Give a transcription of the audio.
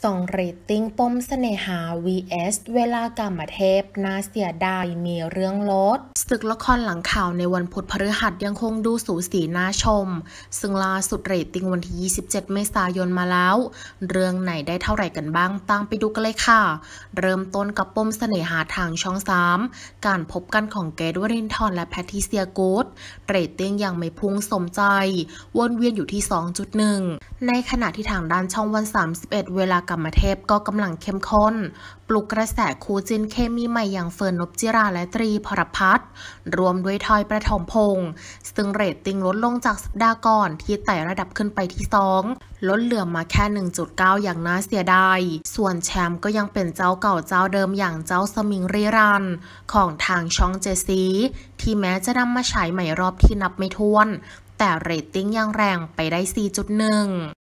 สองเรตติ้งปมเสน่หา vs เวลากรรมเทพนาเสียดายมีเรื่องลดศึกละครหลังข่าวในวันพุธพฤหัสยังคงดูสูสีน่าชม ซึ่งล่าสุดเรตติ้งวันที่27เมษายนมาแล้ว เรื่องไหนได้เท่าไหร่กันบ้างตามไปดูกันเลยค่ะ เริ่มต้นกับปมเสน่หาทางช่อง 3 การพบกันของเกดวรินทร์และแพทิเซียกูดเรตติ้งยังไม่พุ่งสมใจ วนเวียนอยู่ที่ 2.1 ในขณะที่ทางด้านช่องวัน31เวลากรรมเทพก็กำลังเข้มข้น ปลุกกระแสคูจินเคมีใหม่อย่างเฟิร์นนบจิราและตรีพรพัฒน์รวมด้วยทอยประถมพงศ์ซึ่งเรตติ้งลดลงจากสัปดาห์ก่อนที่ไต่ระดับขึ้นไปที่สองลดเหลือมาแค่ 1.9 อย่างน่าเสียดาย ส่วนแชมป์ก็ยังเป็นเจ้าเก่าเจ้าเดิมอย่างเจ้าสมิงรีรัน ของทางช่องเจซี ที่แม้จะนำมาฉายใหม่รอบที่นับไม่ถ้วน แต่เรตติ้งยังแรงไปได้ 4.1